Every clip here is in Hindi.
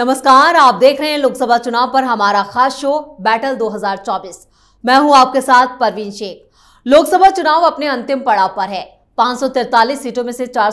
नमस्कार आप देख रहे हैं लोकसभा चुनाव पर हमारा खास शो बैटल 2024 मैं हूं आपके साथ परवीन शेख लोकसभा चुनाव अपने अंतिम पड़ाव पर है पांच सीटों में से चार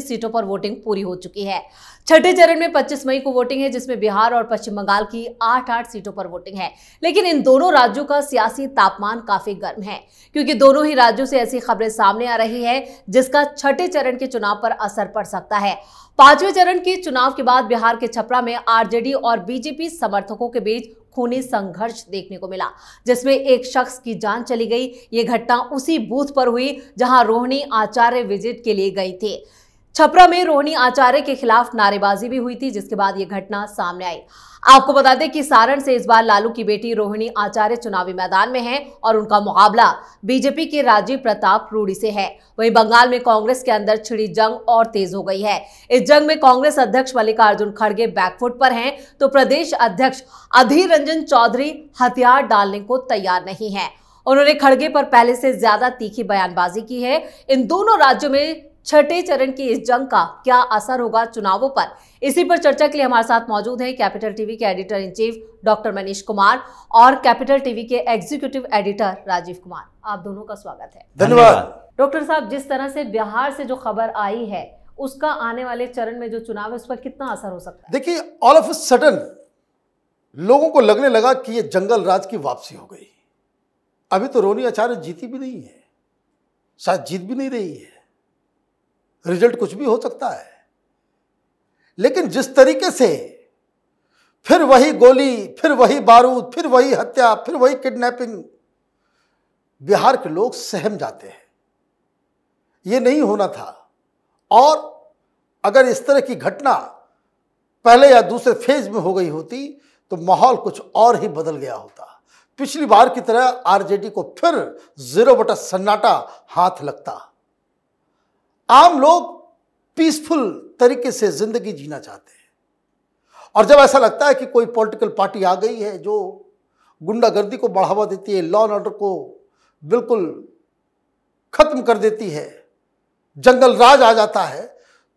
सीटों पर वोटिंग पूरी हो चुकी है छठे चरण में 25 मई को वोटिंग है जिसमें बिहार और पश्चिम बंगाल की आठ आठ सीटों पर वोटिंग है लेकिन इन दोनों राज्यों का सियासी तापमान काफी गर्म है क्योंकि दोनों ही राज्यों से ऐसी खबरें सामने आ रही है जिसका छठे चरण के चुनाव पर असर पड़ सकता है पांचवें चरण के चुनाव के बाद बिहार के छपरा में आरजेडी और बीजेपी समर्थकों के बीच खूनी संघर्ष देखने को मिला जिसमें एक शख्स की जान चली गई ये घटना उसी बूथ पर हुई जहां रोहिणी आचार्य विजिट के लिए गई थी छपरा में रोहिणी आचार्य के खिलाफ नारेबाजी भी हुई थी जिसके बाद यह घटना सामने आई आपको बता दें कि सारण से इस बार लालू की बेटी रोहिणी आचार्य चुनावी मैदान में हैं और उनका मुकाबला बीजेपी के राजीव प्रताप रूडी से है वहीं बंगाल में कांग्रेस के अंदर छिड़ी जंग और तेज हो गई है इस जंग में कांग्रेस अध्यक्ष मल्लिकार्जुन खड़गे बैकफुट पर हैं तो प्रदेश अध्यक्ष अधीर रंजन चौधरी हथियार डालने को तैयार नहीं है उन्होंने खड़गे पर पहले से ज्यादा तीखी बयानबाजी की है इन दोनों राज्यों में छठे चरण की इस जंग का क्या असर होगा चुनावों पर इसी पर चर्चा के लिए हमारे साथ मौजूद हैं कैपिटल टीवी के editor in chief doctor Manish Kumar और कैपिटल टीवी के एग्जीक्यूटिव एडिटर राजीव कुमार आप दोनों का स्वागत है धन्यवाद डॉक्टर साहब जिस तरह से बिहार से जो खबर आई है उसका आने वाले चरण में जो चुनाव है उस पर कितना असर हो सकता है देखिए ऑल ऑफ सडन लोगों को लगने लगा कि ये जंगल राज की वापसी हो गई अभी तो रोनी आचार्य जीती भी नहीं है शायद जीत भी नहीं रही है रिजल्ट कुछ भी हो सकता है लेकिन जिस तरीके से फिर वही गोली फिर वही बारूद फिर वही हत्या फिर वही किडनैपिंग बिहार के लोग सहम जाते हैं ये नहीं होना था और अगर इस तरह की घटना पहले या दूसरे फेज में हो गई होती तो माहौल कुछ और ही बदल गया होता पिछली बार की तरह आरजेडी को फिर जीरो बटा सन्नाटा हाथ लगता आम लोग पीसफुल तरीके से ज़िंदगी जीना चाहते हैं और जब ऐसा लगता है कि कोई पॉलिटिकल पार्टी आ गई है जो गुंडागर्दी को बढ़ावा देती है लॉ एंड ऑर्डर को बिल्कुल ख़त्म कर देती है जंगल राज आ जाता है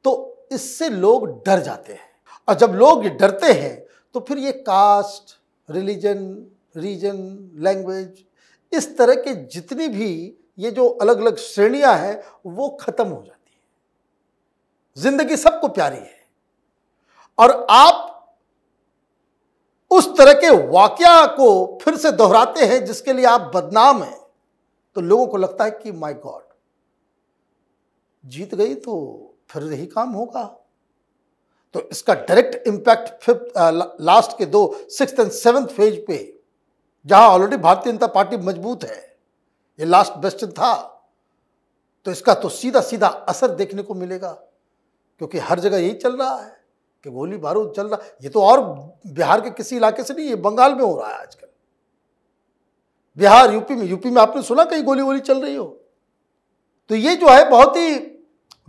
तो इससे लोग डर जाते हैं और जब लोग डरते हैं तो फिर ये कास्ट रिलीजन रीजन लैंग्वेज इस तरह के जितनी भी ये जो अलग अलग श्रेणियां हैं वो ख़त्म हो जाती जिंदगी सबको प्यारी है और आप उस तरह के वाकया को फिर से दोहराते हैं जिसके लिए आप बदनाम हैं तो लोगों को लगता है कि माय गॉड जीत गई तो फिर यही काम होगा तो इसका डायरेक्ट इंपैक्ट फिफ्थ लास्ट के दो सिक्स एंड सेवेंथ फेज पे जहां ऑलरेडी भारतीय जनता पार्टी मजबूत है ये लास्ट बेस्ट था तो इसका तो सीधा सीधा असर देखने को मिलेगा क्योंकि हर जगह यही चल रहा है कि गोली बारूद चल रहा ये तो और बिहार के किसी इलाके से नहीं ये बंगाल में हो रहा है आजकल बिहार यूपी में यूपी में आपने सुना कहीं गोली वोली चल रही हो तो ये जो है बहुत ही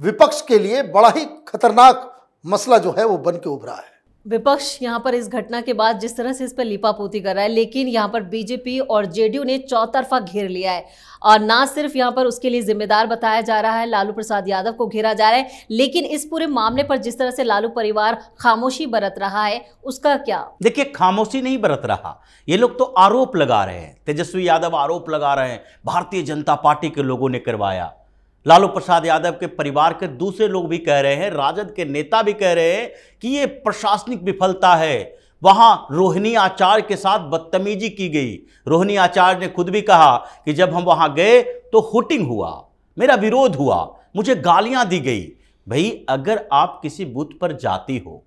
विपक्ष के लिए बड़ा ही खतरनाक मसला जो है वो बन के उभरा है विपक्ष यहाँ पर इस घटना के बाद जिस तरह से इस पर लिपापोती कर रहा है लेकिन यहाँ पर बीजेपी और जेडीयू ने चौतरफा घेर लिया है और ना सिर्फ यहाँ पर उसके लिए जिम्मेदार बताया जा रहा है लालू प्रसाद यादव को घेरा जा रहा है लेकिन इस पूरे मामले पर जिस तरह से लालू परिवार खामोशी बरत रहा है उसका क्या देखिए खामोशी नहीं बरत रहा ये लोग तो आरोप लगा रहे हैं तेजस्वी यादव आरोप लगा रहे हैं भारतीय जनता पार्टी के लोगों ने करवाया लालू प्रसाद यादव के परिवार के दूसरे लोग भी कह रहे हैं राजद के नेता भी कह रहे हैं कि ये प्रशासनिक विफलता है वहाँ रोहिणी आचार्य के साथ बदतमीजी की गई रोहिणी आचार्य ने खुद भी कहा कि जब हम वहाँ गए तो हुटिंग हुआ मेरा विरोध हुआ मुझे गालियाँ दी गई भाई अगर आप किसी बूथ पर जाती हो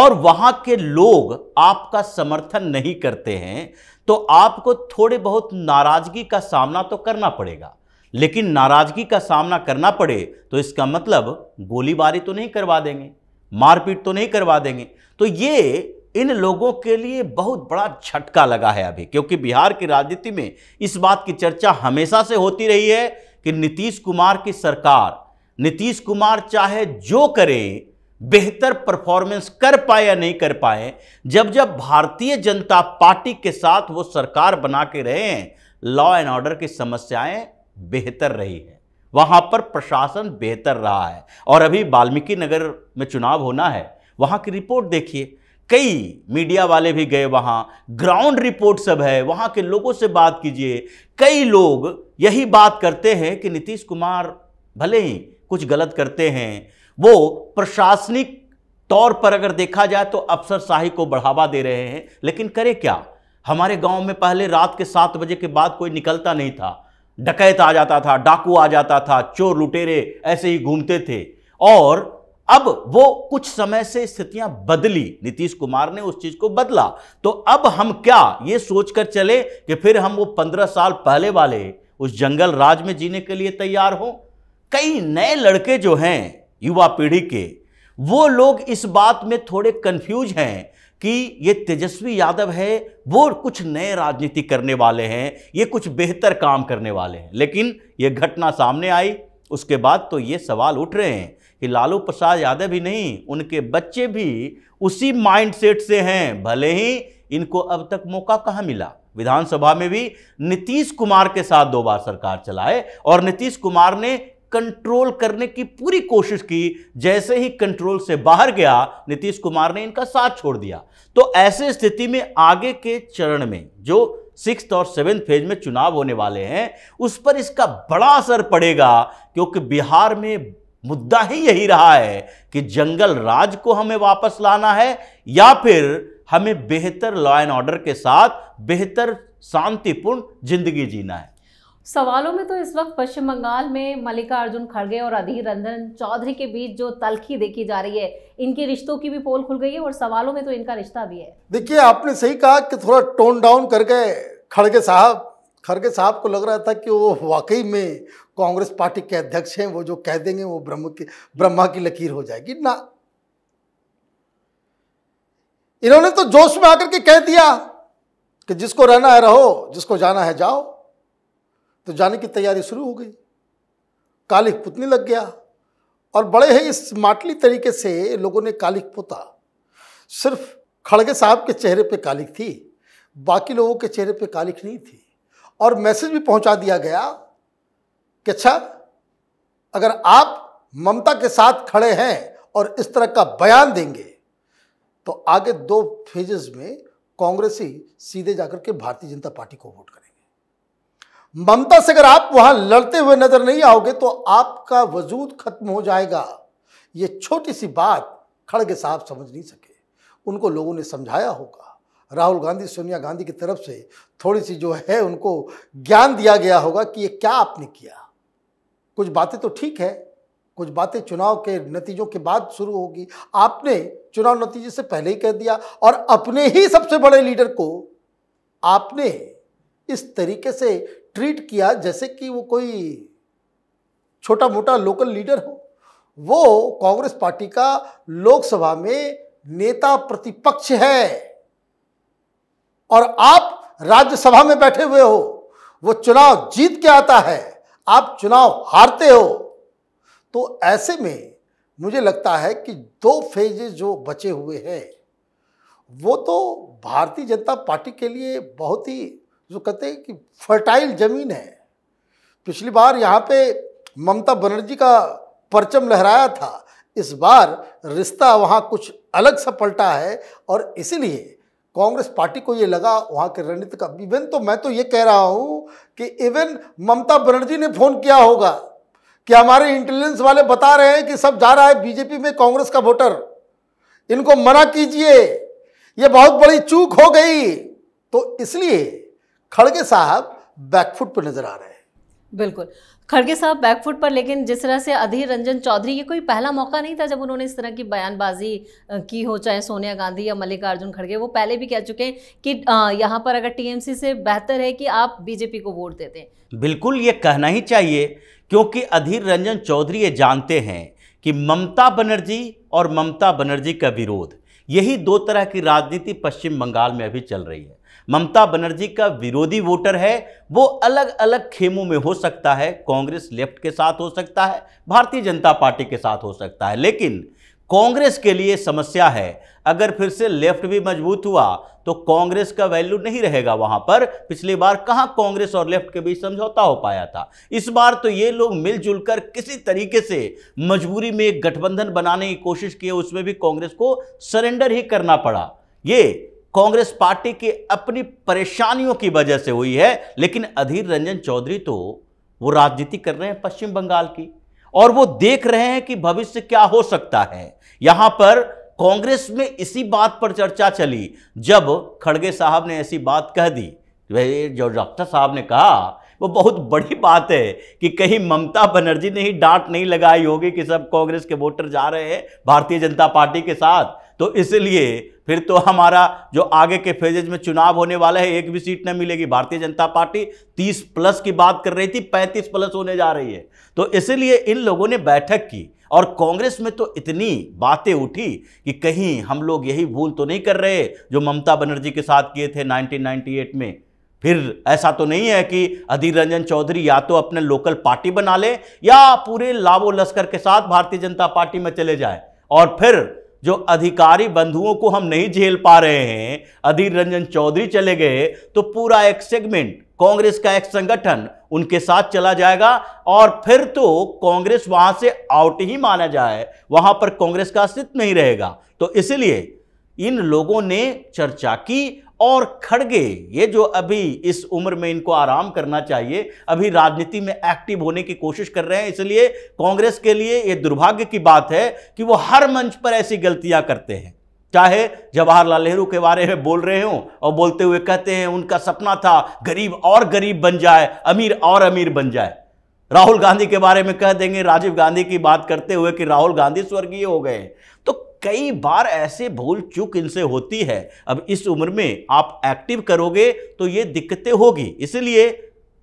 और वहाँ के लोग आपका समर्थन नहीं करते हैं तो आपको थोड़े बहुत नाराजगी का सामना तो करना पड़ेगा लेकिन नाराजगी का सामना करना पड़े तो इसका मतलब गोलीबारी तो नहीं करवा देंगे मारपीट तो नहीं करवा देंगे तो ये इन लोगों के लिए बहुत बड़ा झटका लगा है अभी क्योंकि बिहार की राजनीति में इस बात की चर्चा हमेशा से होती रही है कि नीतीश कुमार की सरकार नीतीश कुमार चाहे जो करे बेहतर परफॉर्मेंस कर पाए या नहीं कर पाए जब जब भारतीय जनता पार्टी के साथ वो सरकार बना के रहे हैं लॉ एंड ऑर्डर की समस्याएं बेहतर रही है वहाँ पर प्रशासन बेहतर रहा है और अभी वाल्मीकि नगर में चुनाव होना है वहाँ की रिपोर्ट देखिए कई मीडिया वाले भी गए वहाँ ग्राउंड रिपोर्ट सब है वहाँ के लोगों से बात कीजिए कई लोग यही बात करते हैं कि नीतीश कुमार भले ही कुछ गलत करते हैं वो प्रशासनिक तौर पर अगर देखा जाए तो अफसरशाही को बढ़ावा दे रहे हैं लेकिन करें क्या हमारे गांव में पहले रात के सात बजे के बाद कोई निकलता नहीं था डकैत आ जाता था डाकू आ जाता था चोर लुटेरे ऐसे ही घूमते थे और अब वो कुछ समय से स्थितियां बदली नीतीश कुमार ने उस चीज को बदला तो अब हम क्या ये सोचकर चले कि फिर हम वो पंद्रह साल पहले वाले उस जंगल राज में जीने के लिए तैयार हों कई नए लड़के जो हैं युवा पीढ़ी के वो लोग इस बात में थोड़े कंफ्यूज हैं कि ये तेजस्वी यादव है वो कुछ नए राजनीति करने वाले हैं ये कुछ बेहतर काम करने वाले हैं लेकिन ये घटना सामने आई उसके बाद तो ये सवाल उठ रहे हैं कि लालू प्रसाद यादव ही नहीं उनके बच्चे भी उसी माइंडसेट से हैं भले ही इनको अब तक मौका कहाँ मिला विधानसभा में भी नीतीश कुमार के साथ दो बार सरकार चलाए और नीतीश कुमार ने कंट्रोल करने की पूरी कोशिश की जैसे ही कंट्रोल से बाहर गया नीतीश कुमार ने इनका साथ छोड़ दिया तो ऐसे स्थिति में आगे के चरण में जो सिक्स और सेवेंथ फेज में चुनाव होने वाले हैं उस पर इसका बड़ा असर पड़ेगा क्योंकि बिहार में मुद्दा ही यही रहा है कि जंगल राज को हमें वापस लाना है या फिर हमें बेहतर लॉ एंड ऑर्डर के साथ बेहतर शांतिपूर्ण जिंदगी जीना है सवालों में तो इस वक्त पश्चिम बंगाल में मल्लिकार्जुन खड़गे और अधीर रंजन चौधरी के बीच जो तलखी देखी जा रही है इनके रिश्तों की भी पोल खुल गई है और सवालों में तो इनका रिश्ता भी है देखिए आपने सही कहा कि थोड़ा टोन डाउन करके खड़गे साहब खड़गे साहब को लग रहा था कि वो वाकई में कांग्रेस पार्टी के अध्यक्ष हैं वो जो कह देंगे वो ब्रह्म की ब्रह्मा की लकीर हो जाएगी ना इन्होंने तो जोश में आकर के कह दिया कि जिसको रहना है रहो जिसको जाना है जाओ तो जाने की तैयारी शुरू हो गई कालिक पुतने लग गया और बड़े ही स्मार्टली तरीके से लोगों ने कालिक पोता सिर्फ खड़गे साहब के चेहरे पे कालिक थी बाकी लोगों के चेहरे पे कालिक नहीं थी और मैसेज भी पहुंचा दिया गया कि अच्छा अगर आप ममता के साथ खड़े हैं और इस तरह का बयान देंगे तो आगे दो फेजेस में कांग्रेस ही सीधे जाकर के भारतीय जनता पार्टी को वोट करेंगे ममता से अगर आप वहां लड़ते हुए नजर नहीं आओगे तो आपका वजूद खत्म हो जाएगा ये छोटी सी बात खड़गे साहब समझ नहीं सके उनको लोगों ने समझाया होगा राहुल गांधी सोनिया गांधी की तरफ से थोड़ी सी जो है उनको ज्ञान दिया गया होगा कि ये क्या आपने किया कुछ बातें तो ठीक है कुछ बातें चुनाव के नतीजों के बाद शुरू होगी आपने चुनाव नतीजे से पहले ही कह दिया और अपने ही सबसे बड़े लीडर को आपने इस तरीके से ट्रीट किया जैसे कि वो कोई छोटा मोटा लोकल लीडर हो वो कांग्रेस पार्टी का लोकसभा में नेता प्रतिपक्ष है और आप राज्यसभा में बैठे हुए हो वो चुनाव जीत के आता है आप चुनाव हारते हो तो ऐसे में मुझे लगता है कि दो फेजेज जो बचे हुए हैं वो तो भारतीय जनता पार्टी के लिए बहुत ही जो कहते हैं कि फर्टाइल ज़मीन है पिछली बार यहाँ पे ममता बनर्जी का परचम लहराया था इस बार रिश्ता वहाँ कुछ अलग सा पलटा है और इसीलिए कांग्रेस पार्टी को ये लगा वहाँ के रणनीति का इवन तो मैं तो ये कह रहा हूँ कि इवन ममता बनर्जी ने फ़ोन किया होगा कि हमारे इंटेलिजेंस वाले बता रहे हैं कि सब जा रहा है बीजेपी में कांग्रेस का वोटर इनको मना कीजिए ये बहुत बड़ी चूक हो गई तो इसलिए खड़गे साहब बैकफुट पर नजर आ रहे हैं बिल्कुल खड़गे साहब बैकफुट पर लेकिन जिस तरह से अधीर रंजन चौधरी ये कोई पहला मौका नहीं था जब उन्होंने इस तरह की बयानबाजी की हो चाहे सोनिया गांधी या मल्लिकार्जुन खड़गे वो पहले भी कह चुके हैं कि यहाँ पर अगर टीएमसी से बेहतर है कि आप बीजेपी को वोट देते हैं बिल्कुल ये कहना ही चाहिए क्योंकि अधीर रंजन चौधरी ये जानते हैं कि ममता बनर्जी और ममता बनर्जी का विरोध यही दो तरह की राजनीति पश्चिम बंगाल में अभी चल रही है ममता बनर्जी का विरोधी वोटर है वो अलग अलग खेमों में हो सकता है कांग्रेस लेफ्ट के साथ हो सकता है भारतीय जनता पार्टी के साथ हो सकता है लेकिन कांग्रेस के लिए समस्या है अगर फिर से लेफ्ट भी मजबूत हुआ तो कांग्रेस का वैल्यू नहीं रहेगा वहां पर पिछली बार कहां कांग्रेस और लेफ्ट के बीच समझौता हो पाया था इस बार तो ये लोग मिलजुल कर किसी तरीके से मजबूरी में एक गठबंधन बनाने की कोशिश की उसमें भी कांग्रेस को सरेंडर ही करना पड़ा ये कांग्रेस पार्टी की अपनी परेशानियों की वजह से हुई है लेकिन अधीर रंजन चौधरी तो वो राजनीति कर रहे हैं पश्चिम बंगाल की और वो देख रहे हैं कि भविष्य क्या हो सकता है यहां पर कांग्रेस में इसी बात पर चर्चा चली जब खड़गे साहब ने ऐसी बात कह दी जो डॉक्टर साहब ने कहा वो बहुत बड़ी बात है कि कहीं ममता बनर्जी ने ही डांट नहीं लगाई होगी कि सब कांग्रेस के वोटर जा रहे हैं भारतीय जनता पार्टी के साथ तो इसलिए फिर तो हमारा जो आगे के फेजेज में चुनाव होने वाला है एक भी सीट न मिलेगी भारतीय जनता पार्टी 30 प्लस की बात कर रही थी 35 प्लस होने जा रही है तो इसलिए इन लोगों ने बैठक की और कांग्रेस में तो इतनी बातें उठी कि कहीं हम लोग यही भूल तो नहीं कर रहे जो ममता बनर्जी के साथ किए थे नाइनटीन में फिर ऐसा तो नहीं है कि अधीर रंजन चौधरी या तो अपने लोकल पार्टी बना ले या पूरे लावो लश्कर के साथ भारतीय जनता पार्टी में चले जाए और फिर जो अधिकारी बंधुओं को हम नहीं झेल पा रहे हैं अधीर रंजन चौधरी चले गए तो पूरा एक सेगमेंट कांग्रेस का एक संगठन उनके साथ चला जाएगा और फिर तो कांग्रेस वहां से आउट ही माना जाए वहां पर कांग्रेस का अस्तित्व नहीं रहेगा तो इसलिए इन लोगों ने चर्चा की और खड़गे ये जो अभी इस उम्र में इनको आराम करना चाहिए अभी राजनीति में एक्टिव होने की कोशिश कर रहे हैं इसलिए कांग्रेस के लिए ये दुर्भाग्य की बात है कि वो हर मंच पर ऐसी गलतियां करते हैं चाहे जवाहरलाल नेहरू के बारे में बोल रहे हों और बोलते हुए कहते हैं उनका सपना था गरीब और गरीब बन जाए अमीर और अमीर बन जाए राहुल गांधी के बारे में कह देंगे राजीव गांधी की बात करते हुए कि राहुल गांधी स्वर्गीय हो गए तो कई बार ऐसे भूल चूक इनसे होती है अब इस उम्र में आप एक्टिव करोगे तो ये दिक्कतें होगी इसलिए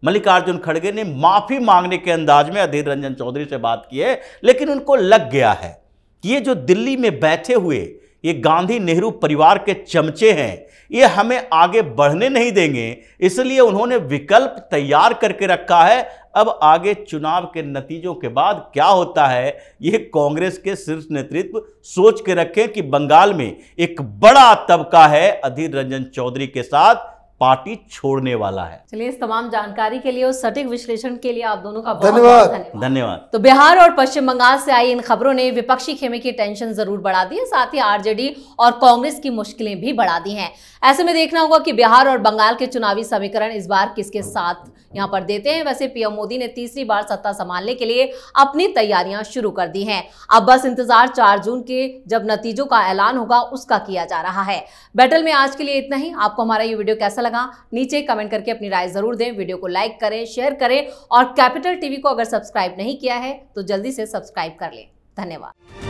मल्लिकार्जुन खड़गे ने माफ़ी मांगने के अंदाज में अधीर रंजन चौधरी से बात की है लेकिन उनको लग गया है कि ये जो दिल्ली में बैठे हुए ये गांधी नेहरू परिवार के चमचे हैं ये हमें आगे बढ़ने नहीं देंगे इसलिए उन्होंने विकल्प तैयार करके रखा है अब आगे चुनाव के नतीजों के बाद क्या होता है ये कांग्रेस के शीर्ष नेतृत्व सोच के रखें कि बंगाल में एक बड़ा तबका है अधीर रंजन चौधरी के साथ पार्टी छोड़ने वाला है चलिए इस तमाम जानकारी के लिए और सटीक विश्लेषण के लिए आप दोनों का धन्यवाद धन्यवाद तो बिहार और पश्चिम बंगाल से आई इन खबरों ने विपक्षी खेमे की टेंशन जरूर बढ़ा दी है साथ ही आरजेडी और कांग्रेस की मुश्किलें भी बढ़ा दी हैं ऐसे में देखना होगा कि बिहार और बंगाल के चुनावी समीकरण इस बार किसके साथ यहाँ पर देते हैं वैसे पीएम मोदी ने तीसरी बार सत्ता संभालने के लिए अपनी तैयारियां शुरू कर दी हैं अब बस इंतजार चार जून के जब नतीजों का ऐलान होगा उसका किया जा रहा है बैटल में आज के लिए इतना ही आपको हमारा ये वीडियो कैसा लगा नीचे कमेंट करके अपनी राय जरूर दें वीडियो को लाइक करें शेयर करें और कैपिटल टीवी को अगर सब्सक्राइब नहीं किया है तो जल्दी से सब्सक्राइब कर लें धन्यवाद